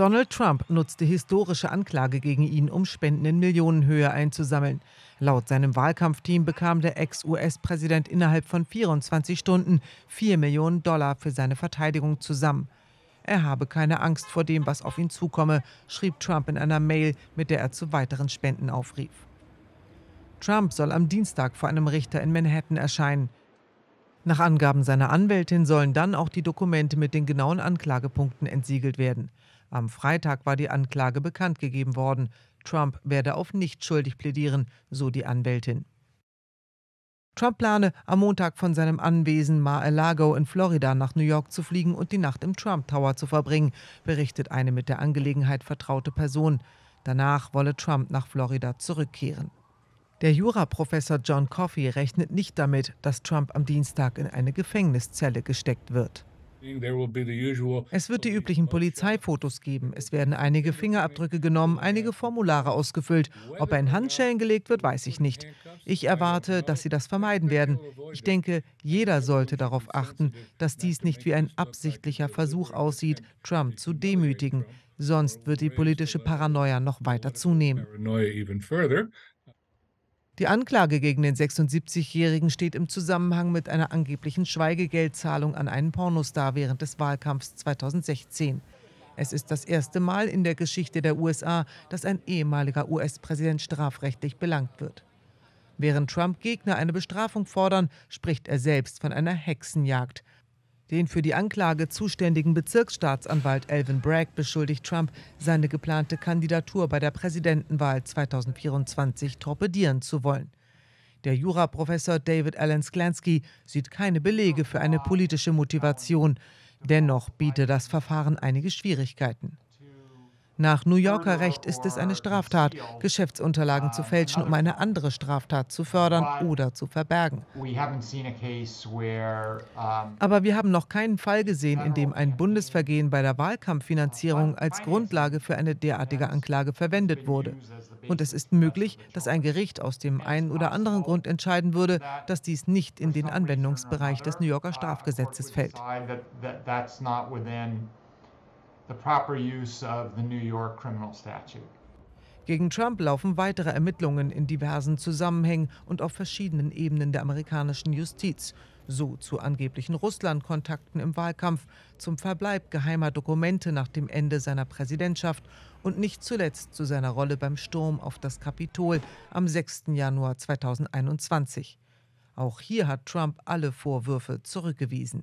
Donald Trump nutzte historische Anklage gegen ihn, um Spenden in Millionenhöhe einzusammeln. Laut seinem Wahlkampfteam bekam der Ex-US-Präsident innerhalb von 24 Stunden 4 Millionen Dollar für seine Verteidigung zusammen. Er habe keine Angst vor dem, was auf ihn zukomme, schrieb Trump in einer Mail, mit der er zu weiteren Spenden aufrief. Trump soll am Dienstag vor einem Richter in Manhattan erscheinen. Nach Angaben seiner Anwältin sollen dann auch die Dokumente mit den genauen Anklagepunkten entsiegelt werden. Am Freitag war die Anklage bekannt gegeben worden. Trump werde auf nicht schuldig plädieren, so die Anwältin. Trump plane, am Montag von seinem Anwesen Mar-a-Lago in Florida nach New York zu fliegen und die Nacht im Trump Tower zu verbringen, berichtet eine mit der Angelegenheit vertraute Person. Danach wolle Trump nach Florida zurückkehren. Der Juraprofessor John Coffey rechnet nicht damit, dass Trump am Dienstag in eine Gefängniszelle gesteckt wird. Es wird die üblichen Polizeifotos geben. Es werden einige Fingerabdrücke genommen, einige Formulare ausgefüllt. Ob er in Handschellen gelegt wird, weiß ich nicht. Ich erwarte, dass sie das vermeiden werden. Ich denke, jeder sollte darauf achten, dass dies nicht wie ein absichtlicher Versuch aussieht, Trump zu demütigen. Sonst wird die politische Paranoia noch weiter zunehmen. Die Anklage gegen den 76-Jährigen steht im Zusammenhang mit einer angeblichen Schweigegeldzahlung an einen Pornostar während des Wahlkampfs 2016. Es ist das erste Mal in der Geschichte der USA, dass ein ehemaliger US-Präsident strafrechtlich belangt wird. Während Trump Gegner eine Bestrafung fordern, spricht er selbst von einer Hexenjagd. Den für die Anklage zuständigen Bezirksstaatsanwalt Alvin Bragg beschuldigt Trump, seine geplante Kandidatur bei der Präsidentenwahl 2024 torpedieren zu wollen. Der Juraprofessor David Allen Sklansky sieht keine Belege für eine politische Motivation. Dennoch biete das Verfahren einige Schwierigkeiten. Nach New ah, Yorker Recht ist es eine Straftat, Geschäftsunterlagen ah, zu fälschen, um eine andere Straftat zu fördern oder zu verbergen. Aber wir haben noch keinen Fall gesehen, in dem ein Bundesvergehen bei der Wahlkampffinanzierung als Grundlage für eine derartige Anklage verwendet wurde. Und es ist möglich, dass ein Gericht aus dem einen oder anderen Grund entscheiden würde, dass dies nicht in den Anwendungsbereich des New Yorker uh, Strafgesetzes fällt the proper use of the New York criminal statute. Gegen Trump laufen weitere Ermittlungen in diversen Zusammenhängen und auf verschiedenen Ebenen der amerikanischen Justiz. So zu angeblichen Russland-Kontakten im Wahlkampf, zum Verbleib geheimer Dokumente nach dem Ende seiner Präsidentschaft und nicht zuletzt zu seiner Rolle beim Sturm auf das Kapitol am 6. Januar 2021. Auch hier hat Trump alle Vorwürfe zurückgewiesen.